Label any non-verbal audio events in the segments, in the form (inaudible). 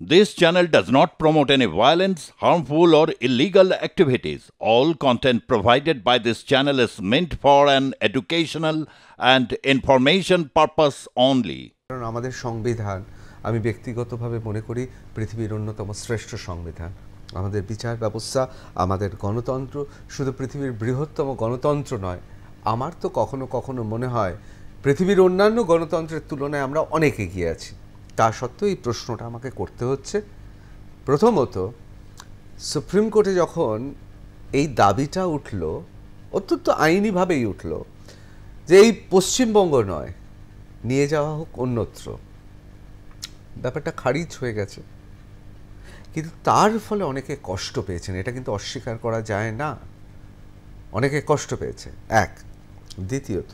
This channel does not promote any violence, harmful or illegal activities. All content provided by this channel is meant for an educational and information purpose only. আমাদের সংবিধান আমি ব্যক্তিগতভাবে মনে করি পৃথিবীর অন্যতম শ্রেষ্ঠ সংবিধান আমাদের বিচার ব্যবস্থা আমাদের গণতন্ত্র শুধু পৃথিবীর বৃহত্তম গণতন্ত্র নয় আমার তো কখনো কখনো মনে হয় পৃথিবীর অন্যান্য গণতন্ত্রের তুলনায় আমরা অনেক এগিয়ে আছি তা সত্ত্বেও এই প্রশ্নটা আমাকে করতে হচ্ছে প্রথমত সুপ্রিম কোর্টে যখন এই দাবিটা উঠল অত্যন্ত আইনিভাবেই উঠল যে এই পশ্চিমবঙ্গ নয় নিয়ে যাওয়া হোক অন্যত্র ব্যাপারটা খারিজ হয়ে গেছে কিন্তু তার ফলে অনেকে কষ্ট পেয়েছেন এটা কিন্তু অস্বীকার করা যায় না অনেকে কষ্ট পেয়েছে এক দ্বিতীয়ত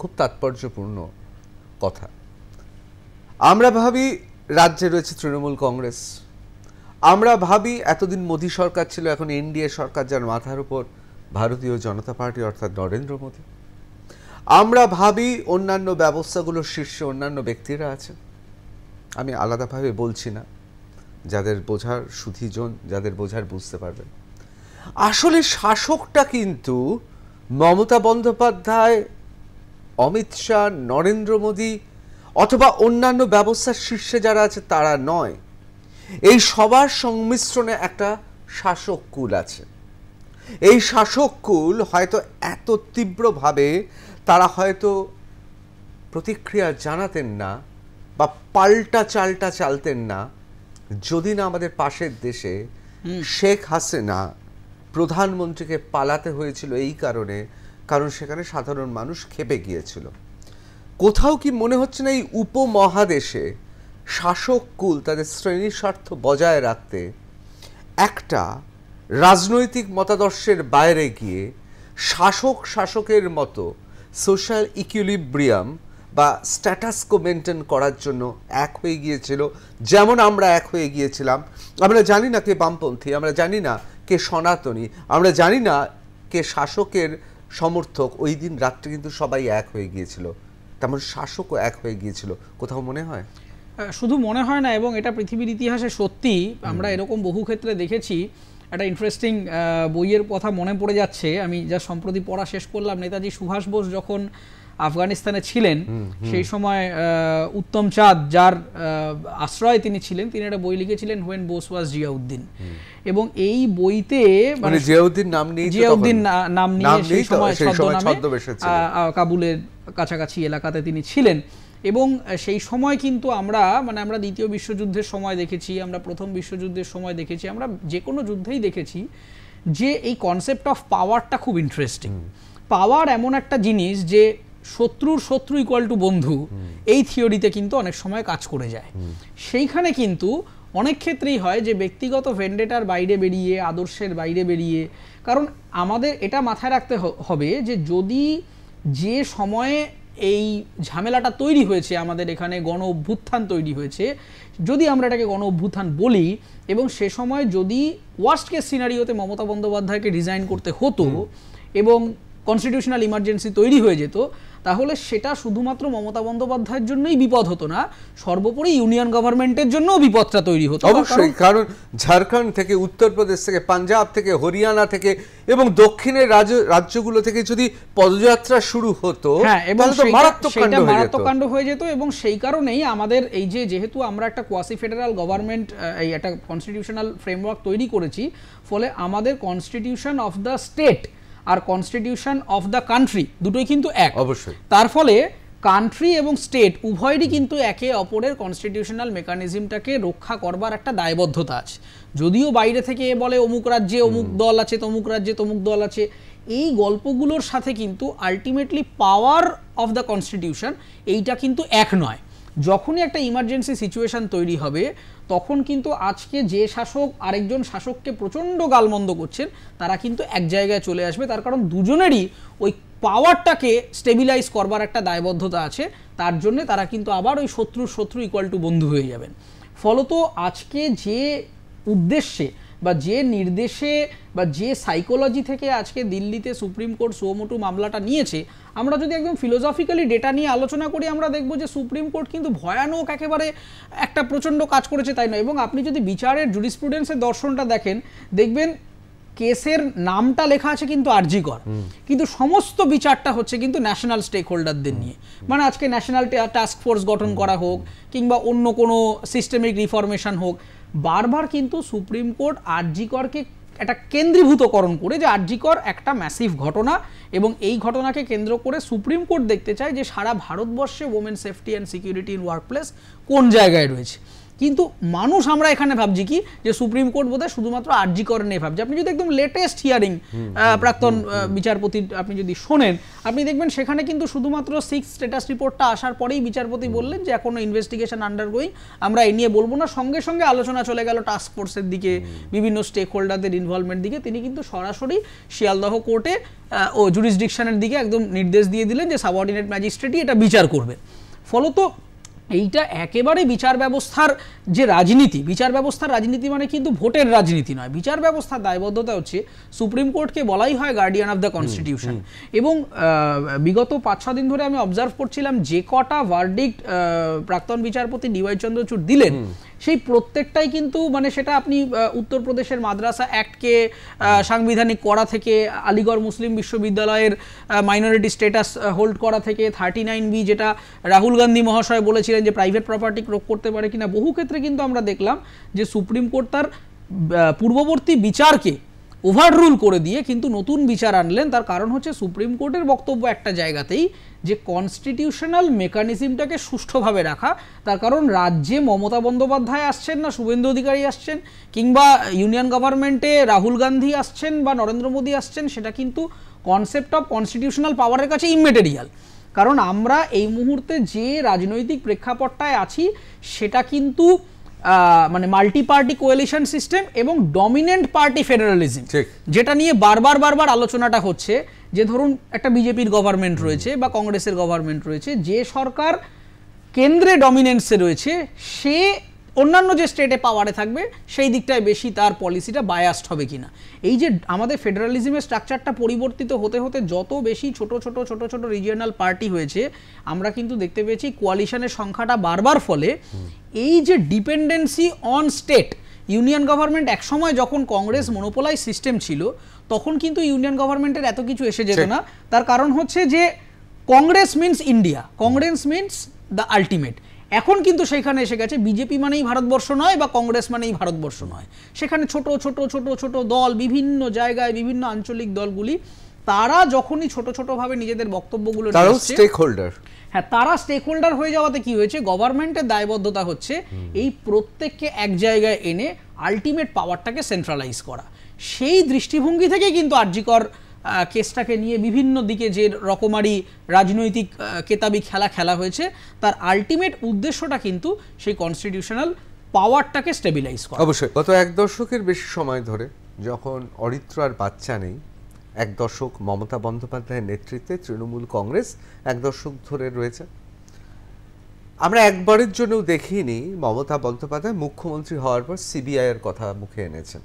খুব তাৎপর্যপূর্ণ কথা আমরা ভাবি রাজ্যে রয়েছে তৃণমূল কংগ্রেস আমরা ভাবি এতদিন মোদি সরকার ছিল এখন এনডিএ সরকার যার মাথার উপর ভারতীয় জনতা পার্টি অর্থাৎ নরেন্দ্র মোদী আমরা ভাবি অন্যান্য ব্যবস্থাগুলোর শীর্ষে অন্যান্য ব্যক্তিরা আছে আমি আলাদাভাবে বলছি না যাদের বোঝার সুধিজন যাদের বোঝার বুঝতে পারবেন আসলে শাসকটা কিন্তু মমতা বন্দ্যোপাধ্যায় অমিত শাহ নরেন্দ্র মোদী অথবা অন্যান্য ব্যবস্থার শীর্ষে যারা আছে তারা নয় এই সবার সংমিশ্রণে একটা শাসক কুল আছে এই শাসক কুল হয়তো এত তীব্রভাবে তারা হয়তো প্রতিক্রিয়া জানাতেন না বা পাল্টা চালটা চালতেন না যদি না আমাদের পাশের দেশে শেখ হাসিনা প্রধানমন্ত্রীকে পালাতে হয়েছিল এই কারণে কারণ সেখানে সাধারণ মানুষ খেপে গিয়েছিল কোথাও কি মনে হচ্ছে না এই উপমহাদেশে শাসক কুল তাদের শ্রেণীর স্বার্থ বজায় রাখতে একটা রাজনৈতিক মতাদর্শের বাইরে গিয়ে শাসক শাসকের মতো সোশ্যাল ইকুইলিব্রিয়াম বা স্ট্যাটাসকো মেনটেন করার জন্য এক হয়ে গিয়েছিল যেমন আমরা এক হয়ে গিয়েছিলাম আমরা জানি না কে বামপন্থী আমরা জানি না কে সনাতনী আমরা জানি না কে শাসকের সমর্থক ওই দিন রাত্রে কিন্তু সবাই এক হয়ে গিয়েছিল তেমন মানে শাসকও এক হয়ে গিয়েছিল কোথাও মনে হয় শুধু মনে হয় না এবং এটা পৃথিবীর ইতিহাসে সত্যি আমরা এরকম বহু ক্ষেত্রে দেখেছি একটা ইন্টারেস্টিং বইয়ের কথা মনে পড়ে যাচ্ছে আমি যা সম্প্রতি পড়া শেষ করলাম নেতাজি সুভাষ বোস যখন আফগানিস্তানে ছিলেন সেই সময় উত্তম চাঁদ যার আশ্রয় তিনি ছিলেন তিনি একটা বই লিখেছিলেন হোয়েন বোস ওয়াজ জিয়াউদ্দিন এবং এই বইতে মানে, মানে জিয়াউদ্দিন নাম নিয়ে জিয়াউদ্দিন নাম নিয়ে সেই সময় ছদ্মনামে কাবুলের কাছাকাছি এলাকাতে তিনি ছিলেন এবং সেই সময় কিন্তু আমরা মানে আমরা দ্বিতীয় বিশ্বযুদ্ধের সময় দেখেছি আমরা প্রথম বিশ্বযুদ্ধের সময় দেখেছি আমরা যে কোনো যুদ্ধেই দেখেছি যে এই কনসেপ্ট অফ পাওয়ারটা খুব ইন্টারেস্টিং পাওয়ার এমন একটা জিনিস যে শত্রুর শত্রু ইকুয়াল টু বন্ধু এই থিওরিতে কিন্তু অনেক সময় কাজ করে যায় সেইখানে কিন্তু অনেক ক্ষেত্রেই হয় যে ব্যক্তিগত ভেন্ডেটার বাইরে বেরিয়ে আদর্শের বাইরে বেরিয়ে কারণ আমাদের এটা মাথায় রাখতে হবে যে যদি যে সময়ে এই ঝামেলাটা তৈরি হয়েছে আমাদের এখানে গণ অভ্যুত্থান তৈরি হয়েছে যদি আমরা এটাকে গণ অভ্যুত্থান বলি এবং সে সময় যদি ওয়ার্স্ট কেস সিনারিওতে মমতা বন্দ্যোপাধ্যায়কে ডিজাইন করতে হতো এবং কনস্টিটিউশনাল ইমার্জেন্সি তৈরি হয়ে যেত তাহলে সেটা শুধুমাত্র মমতা বন্দ্যোপাধ্যায়ের জন্যই বিপদ হতো না সর্বোপরি ইউনিয়ন গভর্নমেন্টের জন্যও বিপদটা তৈরি হতো অবশ্যই কারণ ঝাড়খণ্ড থেকে উত্তরপ্রদেশ থেকে পাঞ্জাব থেকে হরিয়ানা থেকে এবং দক্ষিণের রাজ্যগুলো থেকে যদি পদযাত্রা শুরু হতো হ্যাঁ, এবং হয়ে যেত এবং সেই কারণেই আমাদের এই যে যেহেতু আমরা একটা কোয়াসি ফেডারাল গভর্নমেন্ট এই একটা কনস্টিটিউশনাল ফ্রেমওয়ার্ক তৈরি করেছি ফলে আমাদের কনস্টিটিউশন অফ দ্য স্টেট আর কনস্টিটিউশন অফ দ্য কান্ট্রি দুটোই কিন্তু এক অবশ্যই তার ফলে কান্ট্রি এবং স্টেট উভয়েরই কিন্তু একে অপরের কনস্টিটিউশনাল মেকানিজমটাকে রক্ষা করবার একটা দায়বদ্ধতা আছে যদিও বাইরে থেকে এ বলে অমুক রাজ্যে অমুক দল আছে তমুক রাজ্যে তমুক দল আছে এই গল্পগুলোর সাথে কিন্তু ultimately power of the constitution এইটা কিন্তু এক নয় যখনই একটা ইমার্জেন্সি সিচুয়েশান তৈরি হবে তখন কিন্তু আজকে যে শাসক আরেকজন শাসককে প্রচণ্ড গালমন্দ করছেন তারা কিন্তু এক জায়গায় চলে আসবে তার কারণ দুজনেরই ওই পাওয়ারটাকে স্টেবিলাইজ করবার একটা দায়বদ্ধতা আছে তার জন্যে তারা কিন্তু আবার ওই শত্রুর শত্রু ইকুয়াল টু বন্ধু হয়ে যাবেন ফলত আজকে যে উদ্দেশ্যে বা যে নির্দেশে বা যে সাইকোলজি থেকে আজকে দিল্লিতে সুপ্রিম কোর্ট সোমোটু মামলাটা নিয়েছে আমরা যদি একদম ফিলোজফিক্যালি ডেটা নিয়ে আলোচনা করি আমরা দেখব যে সুপ্রিম কোর্ট কিন্তু ভয়ানক একেবারে একটা প্রচণ্ড কাজ করেছে তাই নয় এবং আপনি যদি বিচারের জুডিস্প্রুডেন্সের দর্শনটা দেখেন দেখবেন কেসের নামটা লেখা আছে কিন্তু আর্জিকর কিন্তু সমস্ত বিচারটা হচ্ছে কিন্তু ন্যাশনাল স্টেক হোল্ডারদের নিয়ে মানে আজকে ন্যাশনাল টাস্ক ফোর্স গঠন করা হোক কিংবা অন্য কোনো সিস্টেমিক রিফরমেশন হোক বারবার কিন্তু সুপ্রিম কোর্ট আরজিকরকে একটা কেন্দ্রীভূতকরণ করে যে আরজিকর একটা ম্যাসিভ ঘটনা এবং এই ঘটনাকে কেন্দ্র করে সুপ্রিম কোর্ট দেখতে চায় যে সারা ভারতবর্ষে women safety and security in workplace কোন জায়গায় রয়েছে কিন্তু মানুষ আমরা এখানে ভাবছি কি যে সুপ্রিম কোর্ট বোধহয় শুধুমাত্র আর্জি করে নিয়ে ভাবছি আপনি যদি একদম লেটেস্ট হিয়ারিং প্রাক্তন বিচারপতি আপনি যদি শোনেন আপনি দেখবেন সেখানে কিন্তু শুধুমাত্র সিক্স স্ট্যাটাস রিপোর্টটা আসার পরেই বিচারপতি বললেন যে এখনো ইনভেস্টিগেশন আন্ডার গোয়িং আমরা এ নিয়ে বলবো না সঙ্গে সঙ্গে আলোচনা চলে গেল টাস্ক ফোর্সের দিকে বিভিন্ন স্টেক হোল্ডারদের ইনভলভমেন্ট দিকে তিনি কিন্তু সরাসরি শিয়ালদহ কোর্টে ও জুরিসডিকশনের দিকে একদম নির্দেশ দিয়ে দিলেন যে সাবঅর্ডিনেট ম্যাজিস্ট্রেটই এটা বিচার করবে ফলত এইটা একেবারে বিচার ব্যবস্থার যে রাজনীতি বিচার ব্যবস্থার রাজনীতি মানে কিন্তু ভোটের রাজনীতি নয় বিচার ব্যবস্থার দায়বদ্ধতা হচ্ছে সুপ্রিম কোর্টকে বলাই হয় গার্ডিয়ান অফ দ্য কনস্টিটিউশন এবং বিগত পাঁচ ছ দিন ধরে আমি অবজার্ভ করছিলাম যে কটা ভার্ডিক্ট প্রাক্তন বিচারপতি ডিওয়াই চন্দ্রচূড় দিলেন সেই প্রত্যেকটাই কিন্তু মানে সেটা আপনি উত্তরপ্রদেশের মাদ্রাসা অ্যাক্টকে সাংবিধানিক করা থেকে আলিগড় মুসলিম বিশ্ববিদ্যালয়ের মাইনরিটি স্টেটাস হোল্ড করা থেকে থার্টি নাইন বি যেটা রাহুল গান্ধী মহাশয় বলেছিলেন যে প্রাইভেট প্রপার্টি ক্রোক করতে পারে কিনা বহু ক্ষেত্রে কিন্তু আমরা দেখলাম যে সুপ্রিম কোর্ট তার পূর্ববর্তী বিচারকে ওভাররুল করে দিয়ে কিন্তু নতুন বিচার আনলেন তার কারণ হচ্ছে সুপ্রিম কোর্টের বক্তব্য একটা জায়গাতেই যে কনস্টিটিউশনাল মেকানিজমটাকে সুষ্ঠুভাবে রাখা তার কারণ রাজ্যে মমতা বন্দ্যোপাধ্যায় আসছেন না শুভেন্দু অধিকারী আসছেন কিংবা ইউনিয়ন গভর্নমেন্টে রাহুল গান্ধী আসছেন বা নরেন্দ্র মোদী আসছেন সেটা কিন্তু কনসেপ্ট অফ কনস্টিটিউশনাল পাওয়ারের কাছে ইমেটেরিয়াল কারণ আমরা এই মুহূর্তে যে রাজনৈতিক প্রেক্ষাপটটায় আছি সেটা কিন্তু মানে মাল্টি পার্টি কোয়েলিশন সিস্টেম এবং ডমিনেন্ট পার্টি ফেডারেলিজম যেটা নিয়ে বারবার বারবার আলোচনাটা হচ্ছে যে ধরুন একটা বিজেপির গভর্নমেন্ট রয়েছে বা কংগ্রেসের গভর্নমেন্ট রয়েছে যে সরকার কেন্দ্রে ডমিনেন্সে রয়েছে সে অন্যান্য যে স্টেটে পাওয়ারে থাকবে সেই দিকটায় বেশি তার পলিসিটা বায়াস্ট হবে কি না এই যে আমাদের ফেডারালিজমের স্ট্রাকচারটা পরিবর্তিত হতে হতে যত বেশি ছোট ছোট ছোট ছোট রিজিয়নাল পার্টি হয়েছে আমরা কিন্তু দেখতে পেয়েছি কোয়ালিশনের সংখ্যাটা বারবার ফলে এই যে dependency on state union government একসময় যখন কংগ্রেস মনোপোলাই সিস্টেম ছিল তখন কিন্তু ইউনিয়ন গভর্নমেন্টের এত কিছু এসে যেত না তার কারণ হচ্ছে যে Congress means India Congress means the ultimate এখন কিন্তু সেখানে এসে গেছে বিজেপি মানেই ভারতবর্ষ নয় বা কংগ্রেস মানেই ভারতবর্ষ নয় সেখানে ছোট ছোট ছোট ছোট দল বিভিন্ন জায়গায় বিভিন্ন আঞ্চলিক দলগুলি তারা যখনই ছোট ছোটভাবে নিজেদের বক্তব্যগুলো স্টেক হোল্ডার হ্যাঁ তারা স্টেক হোল্ডার হয়ে যাওয়াতে কি হয়েছে গভর্নমেন্টের দায়বদ্ধতা হচ্ছে এই প্রত্যেককে এক জায়গায় এনে আলটিমেট পাওয়ারটাকে সেন্ট্রালাইজ করা সেই দৃষ্টিভঙ্গি থেকে কিন্তু আর্যিকর কেসটাকে নিয়ে বিভিন্ন দিকে যে রকমারি রাজনৈতিক কেতাবি খেলা খেলা হয়েছে তার আলটিমেট উদ্দেশ্যটা কিন্তু সেই কনস্টিটিউশনাল পাওয়ারটাকে স্টেবিলাইজ করা অবশ্যই গত এক দশকের বেশি সময় ধরে যখন অরিত্র আর বাচ্চা নেই এক দশক মমতা বন্দ্যোপাধ্যায়ের নেতৃত্বে তৃণমূল কংগ্রেস এক দশক ধরে রয়েছে আমরা একবারের জন্যও দেখিনি মমতা বন্দ্যোপাধ্যায় মুখ্যমন্ত্রী হওয়ার পর সিবিআইয়ের কথা মুখে এনেছেন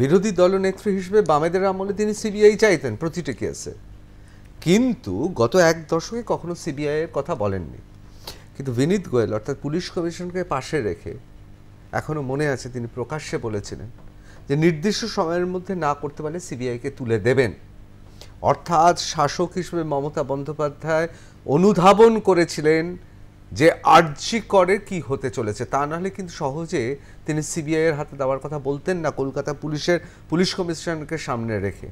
বিরোধী দলনেত্রী হিসেবে বামেদের আমলে তিনি সিবিআই চাইতেন প্রতিটি কেসে কিন্তু গত এক দশকে কখনো সিবিআইয়ের কথা বলেননি কিন্তু বিনীত গোয়েল অর্থাৎ পুলিশ কমিশনকে পাশে রেখে এখনও মনে আছে তিনি প্রকাশ্যে বলেছিলেন যে নির্দিষ্ট সময়ের মধ্যে না করতে পারলে সিবিআইকে তুলে দেবেন অর্থাৎ শাসক হিসেবে মমতা বন্দ্যোপাধ্যায় অনুধাবন করেছিলেন যে আর্জি করে কি হতে চলেছে তা নাহলে কিন্তু সহজে তিনি সিবিআই এর হাতে দেওয়ার কথা বলতেন না কলকাতা পুলিশের পুলিশ কমিশনারকে সামনে রেখে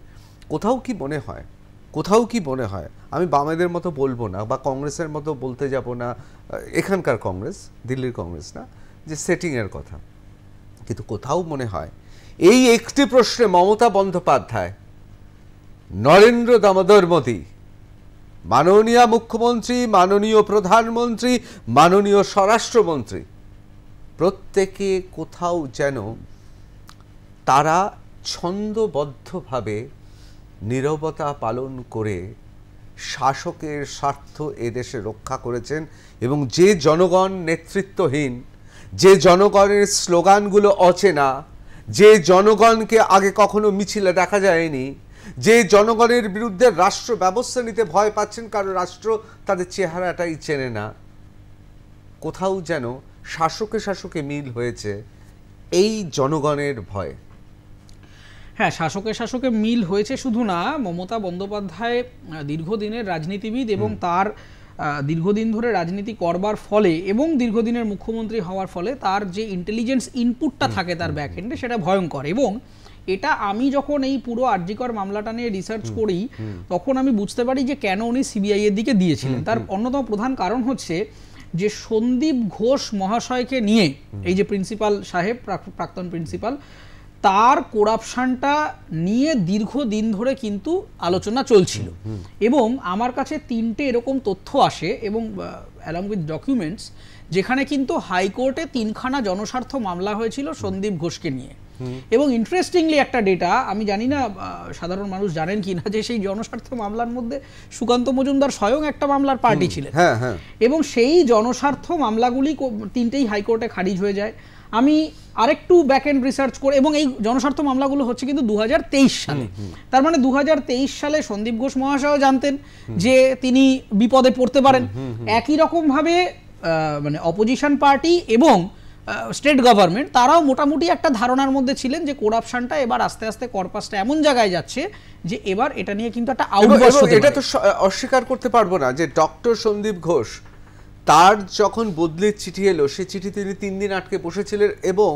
কোথাও কি মনে হয় কোথাও কি মনে হয় আমি বামেদের মতো বলবো না বা কংগ্রেসের মতো বলতে যাব না এখানকার কংগ্রেস দিল্লির কংগ্রেস না যে সেটিংয়ের কথা কিন্তু কোথাও মনে হয় এই একটি প্রশ্নে মমতা বন্দ্যোপাধ্যায় নরেন্দ্র দামোদর মোদী মাননীয় মুখ্যমন্ত্রী মাননীয় প্রধানমন্ত্রী মাননীয় স্বরাষ্ট্রমন্ত্রী প্রত্যেকে কোথাও যেন তারা ছন্দবদ্ধভাবে নিরবতা পালন করে শাসকের স্বার্থ এদেশে রক্ষা করেছেন এবং যে জনগণ নেতৃত্বহীন যে জনগণের স্লোগানগুলো অচেনা যে জনগণকে আগে কখনো মিছিলে দেখা যায়নি যে জনগণের বিরুদ্ধে রাষ্ট্র ব্যবস্থা নিতে ভয় পাচ্ছেন কারণ রাষ্ট্র তাদের চেহারাটাই চেনে না কোথাও যেন শাসকে শাসকে মিল হয়েছে এই জনগণের ভয় হ্যাঁ শাসকে শাসকে মিল হয়েছে শুধু না মমতা বন্দ্যোপাধ্যায় দীর্ঘদিনের রাজনীতিবিদ এবং তার দীর্ঘদিন ধরে রাজনীতি করবার ফলে এবং দীর্ঘদিনের মুখ্যমন্ত্রী হওয়ার ফলে তার যে ইন্টেলিজেন্স ইনপুটটা থাকে তার ব্যাকএন্ডে সেটা ভয়ঙ্কর এবং এটা আমি যখন এই পুরো আর্জিকর মামলাটা নিয়ে রিসার্চ করি তখন আমি বুঝতে পারি যে কেন উনি সিবিআই এর দিকে দিয়েছিলেন তার অন্যতম প্রধান কারণ হচ্ছে যে সন্দীপ ঘোষ মহাশয়কে নিয়ে এই যে প্রিন্সিপাল সাহেব প্রাক্তন প্রিন্সিপাল তার করাপশানটা নিয়ে দীর্ঘ দিন ধরে কিন্তু আলোচনা চলছিল এবং আমার কাছে তিনটে এরকম তথ্য আসে এবং অ্যালং উইথ ডকুমেন্টস যেখানে কিন্তু হাইকোর্টে তিনখানা জনস্বার্থ মামলা হয়েছিল সন্দীপ ঘোষকে নিয়ে এবং ইন্টারেস্টিংলি একটা ডেটা আমি জানি না সাধারণ মানুষ জানেন কি না যে সেই জনস্বার্থ মামলার মধ্যে সুকান্ত মজুমদার স্বয়ং একটা মামলার পার্টি ছিলেন হ্যাঁ, হ্যাঁ। এবং সেই জনস্বার্থ মামলাগুলি তিনটেই হাইকোর্টে খারিজ হয়ে যায় আমি আরেকটু ব্যাক এন্ড রিসার্চ করে এবং এই জনস্বার্থ মামলাগুলো হচ্ছে কিন্তু দু সালে তার মানে দু সালে সন্দীপ ঘোষ মহাশয় জানতেন যে তিনি বিপদে পড়তে পারেন একই রকমভাবে মানে অপোজিশন পার্টি এবং স্টেট গভর্নমেন্ট তারাও মোটামুটি একটা ধারণার মধ্যে ছিলেন যে করাপশনটা এবার আস্তে আস্তে কর্পাসটা এমন জায়গায় যাচ্ছে যে এবার এটা নিয়ে কিন্তু একটা আউটবার্স্ট এটা তো অস্বীকার করতে পারবো না যে ডক্টর সন্দীপ ঘোষ তার যখন বদলির চিঠি এলো সে চিঠি তিনি তিন দিন আটকে বসেছিলেন এবং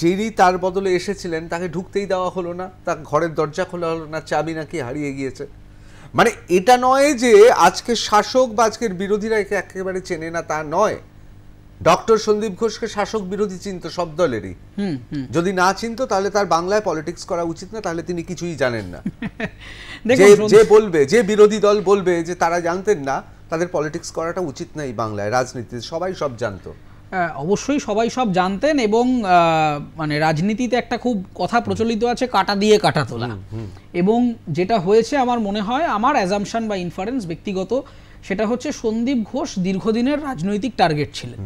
যিনি তার বদলে এসেছিলেন তাকে ঢুকতেই দেওয়া হলো না তার ঘরের দরজা খোলা হলো না চাবি নাকি হারিয়ে গিয়েছে মানে এটা নয় যে আজকে শাসক বা আজকের বিরোধীরা একে একেবারে চেনে না তা নয় ডক্টর সন্দীপ ঘোষকে শাসক বিরোধী চিন্ত সব দলেরই যদি না চিন্ত তাহলে তার বাংলায় পলিটিক্স করা উচিত না তাহলে তিনি কিছুই জানেন না (laughs) যে বলবে যে বিরোধী দল বলবে যে তারা জানতেন না তাদের পলিটিক্স করাটা উচিত নাই বাংলায় রাজনীতিতে সবাই সব জানতো অবশ্যই সবাই সব জানতেন এবং মানে রাজনীতিতে একটা খুব কথা প্রচলিত আছে কাটা দিয়ে কাটা তোলা এবং যেটা হয়েছে আমার মনে হয় আমার অ্যাজামশান বা ইনফারেন্স ব্যক্তিগত সেটা হচ্ছে সন্দীপ ঘোষ দীর্ঘদিনের রাজনৈতিক টার্গেট ছিলেন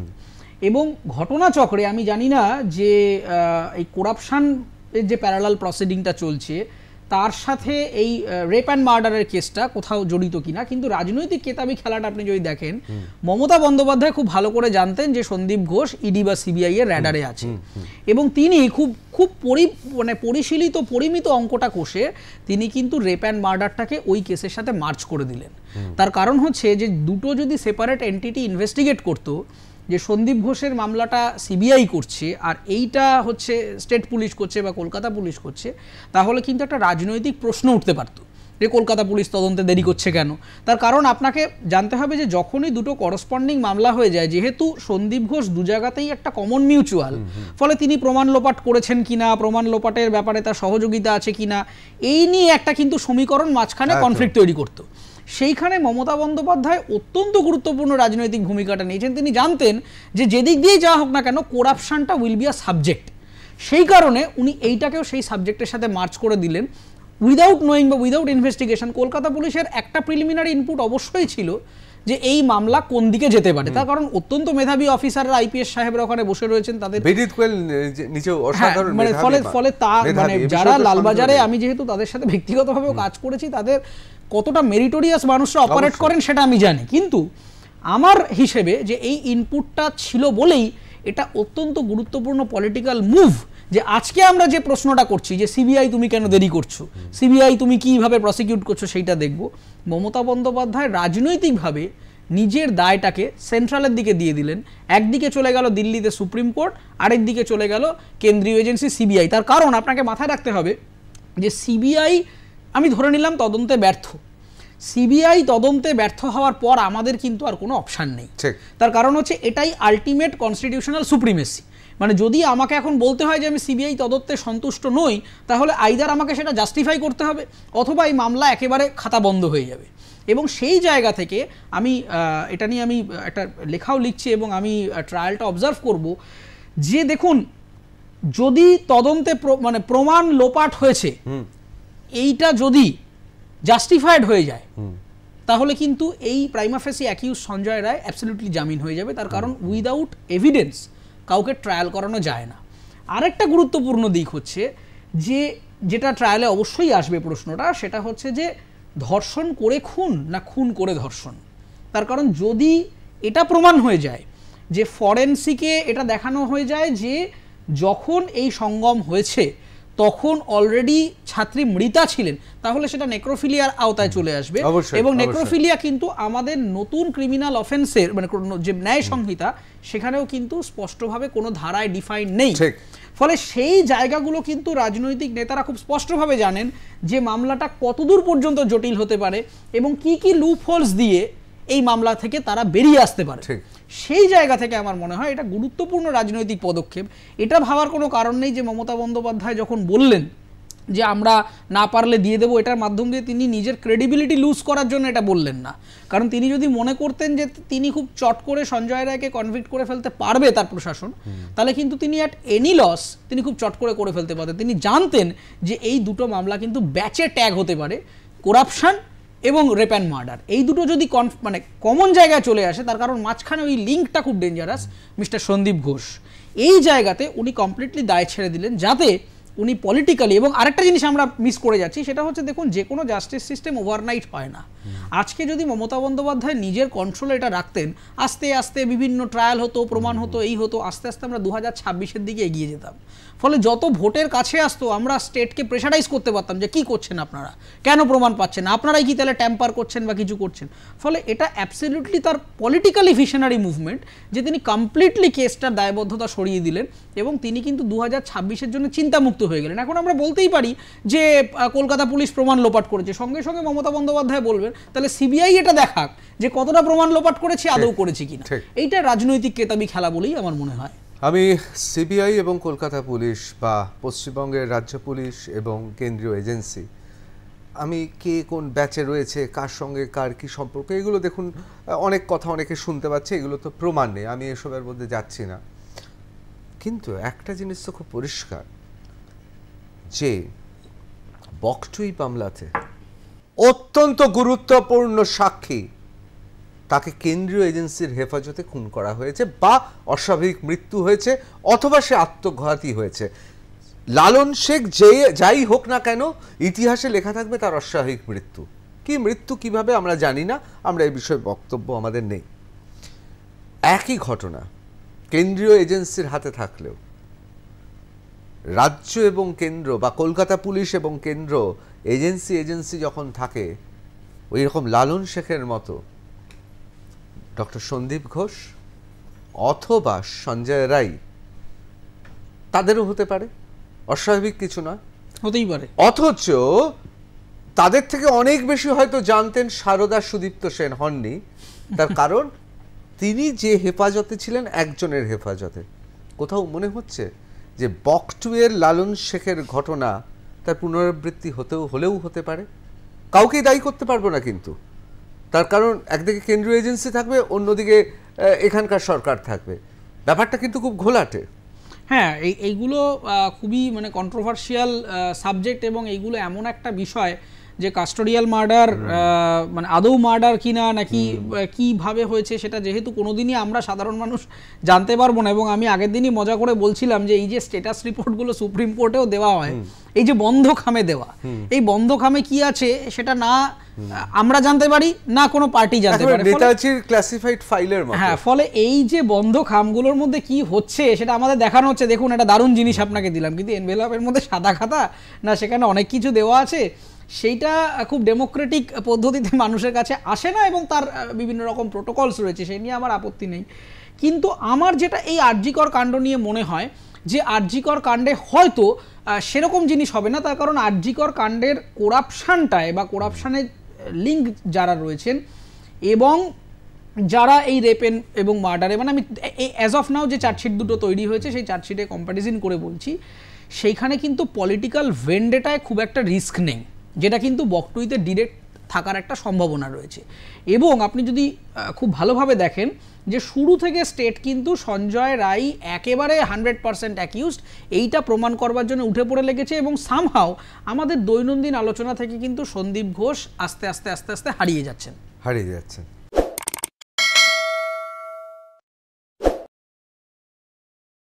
এবং ঘটনাচক্রে আমি জানি না যে এই করাপশান যে প্যারালাল প্রসিডিংটা চলছে তার সাথে এই রেপ অ্যান্ড মার্ডারের কেসটা কোথাও জড়িত কিনা কিন্তু রাজনৈতিক কেতাবি খেলাটা আপনি যদি দেখেন মমতা বন্দ্যোপাধ্যায় খুব ভালো করে জানতেন যে সন্দীপ ঘোষ ইডি e বা সিবিআই এর র্যাডারে আছে এবং তিনি খুব খুব পরি মানে পরিশীলিত পরিমিত অঙ্কটা কোষে তিনি কিন্তু রেপ অ্যান্ড মার্ডারটাকে ওই কেসের সাথে মার্চ করে দিলেন তার কারণ হচ্ছে যে দুটো যদি সেপারেট এন্টিটি ইনভেস্টিগেট করতো যে সন্দীপ ঘোষের মামলাটা সিবিআই করছে আর এইটা হচ্ছে স্টেট পুলিশ করছে বা কলকাতা পুলিশ করছে তাহলে কিন্তু একটা রাজনৈতিক প্রশ্ন উঠতে পারত যে কলকাতা পুলিশ তদন্তে দেরি করছে কেন তার কারণ আপনাকে জানতে হবে যে যখনই দুটো করসপন্ডিং মামলা হয়ে যায় যেহেতু সন্দীপ ঘোষ দু জায়গাতেই একটা কমন মিউচুয়াল ফলে তিনি প্রমাণ লোপাট করেছেন কিনা প্রমাণ লোপাটের ব্যাপারে তার সহযোগিতা আছে কিনা এই নিয়ে একটা কিন্তু সমীকরণ মাঝখানে কনফ্লিক্ট তৈরি করতো সেইখানে মমতা বন্দ্যোপাধ্যায় অত্যন্ত গুরুত্বপূর্ণ রাজনৈতিক ভূমিকাটা নিয়েছেন তিনি জানতেন যে যেদিক দিয়ে যা হোক না কেন করাপশানটা উইল বি আ সাবজেক্ট সেই কারণে উনি এইটাকেও সেই সাবজেক্টের সাথে মার্চ করে দিলেন উইদাউট নোয়িং বা উইদাউট ইনভেস্টিগেশন কলকাতা পুলিশের একটা প্রিলিমিনারি ইনপুট অবশ্যই ছিল যে এই মামলা কোন দিকে যেতে পারে তার কারণ অত্যন্ত মেধাবী অফিসাররা আইপিএস সাহেবরা ওখানে বসে রয়েছেন তাদের বেদিত কোয়েল নিচে হ্যাঁ, অসাধারণ মানে ফলে ফলে তা মানে যারা লালবাজারে আমি যেহেতু তাদের সাথে ব্যক্তিগতভাবে কাজ করেছি তাদের কতটা মেরিটোরিয়াস মানুষরা অপারেট করেন সেটা আমি জানি কিন্তু আমার হিসেবে যে এই ইনপুটটা ছিল বলেই এটা অত্যন্ত গুরুত্বপূর্ণ পলিটিক্যাল মুভ যে আজকে আমরা যে প্রশ্নটা করছি যে সিবিআই তুমি কেন দেরি করছো সিবিআই তুমি কীভাবে প্রসিকিউট করছো সেইটা দেখব মমতা বন্দ্যোপাধ্যায় রাজনৈতিকভাবে নিজের দায়টাকে সেন্ট্রালের দিকে দিয়ে দিলেন একদিকে চলে গেল দিল্লিতে সুপ্রিম কোর্ট আরেক দিকে চলে গেল কেন্দ্রীয় এজেন্সি সিবিআই তার কারণ আপনাকে মাথায় রাখতে হবে যে সিবিআই আমি ধরে নিলাম তদন্তে ব্যর্থ সিবিআই তদন্তে ব্যর্থ হওয়ার পর আমাদের কিন্তু আর কোনো অপশান নেই তার কারণ হচ্ছে এটাই আলটিমেট কনস্টিটিউশনাল সুপ্রিমেসি মানে যদি আমাকে এখন বলতে হয় যে আমি সিবিআই তদন্তে সন্তুষ্ট নই তাহলে আইদার আমাকে সেটা জাস্টিফাই করতে হবে অথবা এই মামলা একেবারে খাতা বন্ধ হয়ে যাবে এবং সেই জায়গা থেকে আমি এটা নিয়ে আমি একটা লেখাও লিখছি এবং আমি ট্রায়ালটা অবজার্ভ করব যে দেখুন যদি তদন্তে মানে প্রমাণ লোপাট হয়েছে এইটা যদি জাস্টিফাইড হয়ে যায় তাহলে কিন্তু এই prima facie accused Sanjay Roy absolutely জামিন হয়ে যাবে তার কারণ উইদাউট এভিডেন্স কাউকে ট্রায়াল করানো যায় না আরেকটা গুরুত্বপূর্ণ দিক হচ্ছে যে যেটা ট্রায়ালে অবশ্যই আসবে প্রশ্নটা সেটা হচ্ছে যে ধর্ষণ করে খুন না খুন করে ধর্ষণ তার কারণ যদি এটা প্রমাণ হয়ে যায় যে ফরেন্সিকে এটা দেখানো হয়ে যায় যে যখন এই সঙ্গম হয়েছে তখন অলরেডি ছাত্রী মৃতা ছিলেন তাহলে সেটা নেক্রোফিলিয়ার আওতায় চলে আসবে এবং নেক্রোফিলিয়া কিন্তু আমাদের নতুন ক্রিমিনাল অফেন্সের মানে যে ন্যায় সংহিতা সেখানেও কিন্তু স্পষ্টভাবে কোনো ধারায় ডিফাইন নেই ফলে সেই জায়গাগুলো কিন্তু রাজনৈতিক নেতারা খুব স্পষ্টভাবে জানেন যে মামলাটা কতদূর পর্যন্ত জটিল হতে পারে এবং কি কি লুপ হোলস দিয়ে এই মামলা থেকে তারা বেরিয়ে আসতে পারে সেই জায়গা থেকে আমার মনে হয় এটা গুরুত্বপূর্ণ রাজনৈতিক পদক্ষেপ এটা ভাবার কোনো কারণ নেই যে মমতা বন্দ্যোপাধ্যায় যখন বললেন যে আমরা না পারলে দিয়ে দেবো এটার মাধ্যম দিয়ে তিনি নিজের ক্রেডিবিলিটি লুজ করার জন্য এটা বললেন না কারণ তিনি যদি মনে করতেন যে তিনি খুব চট করে সঞ্জয় রায়কে কনভিক্ট করে ফেলতে পারবে তার প্রশাসন তাহলে কিন্তু তিনি অ্যাট এনি লস তিনি খুব চট করে করে ফেলতে পারতেন তিনি জানতেন যে এই দুটো মামলা কিন্তু ব্যাচে ট্যাগ হতে পারে করাপশান এবং রেপ অ্যান্ড মার্ডার এই দুটো যদি কন মানে কমন জায়গায় চলে আসে তার কারণ মাঝখানে ওই লিঙ্কটা খুব ডেঞ্জারাস মিস্টার সন্দীপ ঘোষ এই জায়গাতে উনি কমপ্লিটলি দায় ছেড়ে দিলেন যাতে উনি পলিটিক্যালি এবং আরেকটা জিনিস আমরা মিস করে যাচ্ছি সেটা হচ্ছে দেখুন যে কোনো জাস্টিস সিস্টেম ওভারনাইট হয় না আজকে যদি মমতা বন্দ্যোপাধ্যায় নিজের কন্ট্রোল এটা রাখতেন আস্তে আস্তে বিভিন্ন ট্রায়াল হতো প্রমাণ হতো এই হতো আস্তে আস্তে আমরা দু হাজার দিকে এগিয়ে যেতাম ফলে যত ভোটের কাছে আসতো আমরা স্টেটকে প্রেশারাইজ করতে পারতাম যে কি করছেন আপনারা কেন প্রমাণ পাচ্ছেন আপনারাই কি তাহলে ট্যাম্পার করছেন বা কিছু করছেন ফলে এটা অ্যাবসলিউটলি তার পলিটিক্যালি ভিশনারি মুভমেন্ট যে তিনি কমপ্লিটলি কেসটার দায়বদ্ধতা সরিয়ে দিলেন এবং তিনি কিন্তু দু হাজার জন্য চিন্তামুক্ত হয়ে গেলেন এখন আমরা বলতেই পারি যে কলকাতা পুলিশ প্রমাণ লোপাট করেছে সঙ্গে সঙ্গে মমতা বন্দ্যোপাধ্যায় বলবেন তাহলে সিবিআই এটা দেখাক যে কতটা প্রমাণ লোপাট করেছি আদৌ করেছি কিনা এইটা রাজনৈতিক কেতাবি খেলা বলেই আমার মনে হয় আমি সিবিআই এবং কলকাতা পুলিশ বা পশ্চিমবঙ্গের রাজ্য পুলিশ এবং কেন্দ্রীয় এজেন্সি আমি কে কোন ব্যাচে রয়েছে কার সঙ্গে কার কি সম্পর্ক এগুলো দেখুন অনেক কথা অনেকে শুনতে পাচ্ছে এগুলো তো প্রমাণ নেই আমি এসবের মধ্যে যাচ্ছি না কিন্তু একটা জিনিস তো খুব পরিষ্কার যে বকটুই মামলাতে অত্যন্ত গুরুত্বপূর্ণ সাক্ষী তাকে কেন্দ্রীয় এজেন্সির হেফাজতে খুন করা হয়েছে বা অস্বাভাবিক মৃত্যু হয়েছে অথবা সে আত্মঘাতী হয়েছে লালন শেখ যে যাই হোক না কেন ইতিহাসে লেখা থাকবে তার অস্বাভাবিক মৃত্যু কি মৃত্যু কিভাবে আমরা জানি না আমরা এই বিষয়ে বক্তব্য আমাদের নেই একই ঘটনা কেন্দ্রীয় এজেন্সির হাতে থাকলেও রাজ্য এবং কেন্দ্র বা কলকাতা পুলিশ এবং কেন্দ্র এজেন্সি এজেন্সি যখন থাকে ওই রকম লালন শেখের মতো ডক্টর সন্দীপ ঘোষ অথবা সঞ্জয় রাই তাদেরও হতে পারে অস্বাভাবিক কিছু নয় হতেই পারে অথচ তাদের থেকে অনেক বেশি হয়তো জানতেন সারদা সুদীপ্ত সেন হননি তার (laughs) কারণ তিনি যে হেফাজতে ছিলেন একজনের হেফাজতে কোথাও মনে হচ্ছে যে বকটুয়ের লালন শেখের ঘটনা তার পুনরাবৃত্তি হতেও হলেও হতে পারে কাউকেই দায়ী করতে পারবো না কিন্তু তার কারণ একদিকে কেন্দ্রীয় এজেন্সি থাকবে অন্যদিকে এখানকার সরকার থাকবে ব্যাপারটা কিন্তু খুব ঘোলাটে হ্যাঁ এই এইগুলো খুবই মানে কন্ট্রোভার্সিয়াল সাবজেক্ট এবং এইগুলো এমন একটা বিষয় যে কাস্টোডিয়াল মার্ডার মানে আদৌ মার্ডার কিনা নাকি কিভাবে হয়েছে সেটা যেহেতু কোনোদিনই আমরা সাধারণ মানুষ জানতে পারবো না এবং আমি আগের দিনই মজা করে বলছিলাম যে এই যে স্টেটাস রিপোর্টগুলো সুপ্রিম কোর্টেও দেওয়া হয় এই যে বন্ধ খামে দেওয়া এই বন্ধ খামে কি আছে সেটা না আমরা জানতে পারি না কোনো পার্টি জানতে পারে নেতাজির ক্লাসিফাইড ফাইলের মতো হ্যাঁ ফলে এই যে বন্ধ খামগুলোর মধ্যে কি হচ্ছে সেটা আমাদের দেখানো হচ্ছে দেখুন একটা দারুণ জিনিস আপনাকে দিলাম কিন্তু এনভেলপের মধ্যে সাদা খাতা না সেখানে অনেক কিছু দেওয়া আছে সেইটা খুব ডেমোক্রেটিক পদ্ধতিতে (laughs) মানুষের কাছে আসে না এবং তার বিভিন্ন রকম প্রোটোকলস রয়েছে সেই নিয়ে আমার আপত্তি নেই কিন্তু আমার যেটা এই আর্যিকর কাণ্ড নিয়ে মনে হয় যে আর্যিকর কাণ্ডে হয়তো সেরকম জিনিস হবে না তার কারণ আর্যিকর কাণ্ডের করাপশানটায় বা কোরাপশানের লিঙ্ক যারা রয়েছেন এবং যারা এই রেপেন এবং মার্ডারে মানে আমি অ্যাজ অফ নাও যে চার্জশিট দুটো তৈরি হয়েছে সেই চার্জশিটে কম্প্যারিজন করে বলছি সেইখানে কিন্তু পলিটিক্যাল ভেন্ডেটায় খুব একটা রিস্ক নেই যেটা কিন্তু বকটুইতে ডিরেক্ট থাকার একটা সম্ভাবনা রয়েছে এবং আপনি যদি খুব ভালোভাবে দেখেন যে শুরু থেকে স্টেট কিন্তু সঞ্জয় রায় একেবারে হান্ড্রেড পারসেন্ট অ্যাকিউজড এইটা প্রমাণ করবার জন্য উঠে পড়ে লেগেছে এবং সামহাও আমাদের দৈনন্দিন আলোচনা থেকে কিন্তু সন্দীপ ঘোষ আস্তে আস্তে আস্তে আস্তে হারিয়ে যাচ্ছেন হারিয়ে যাচ্ছেন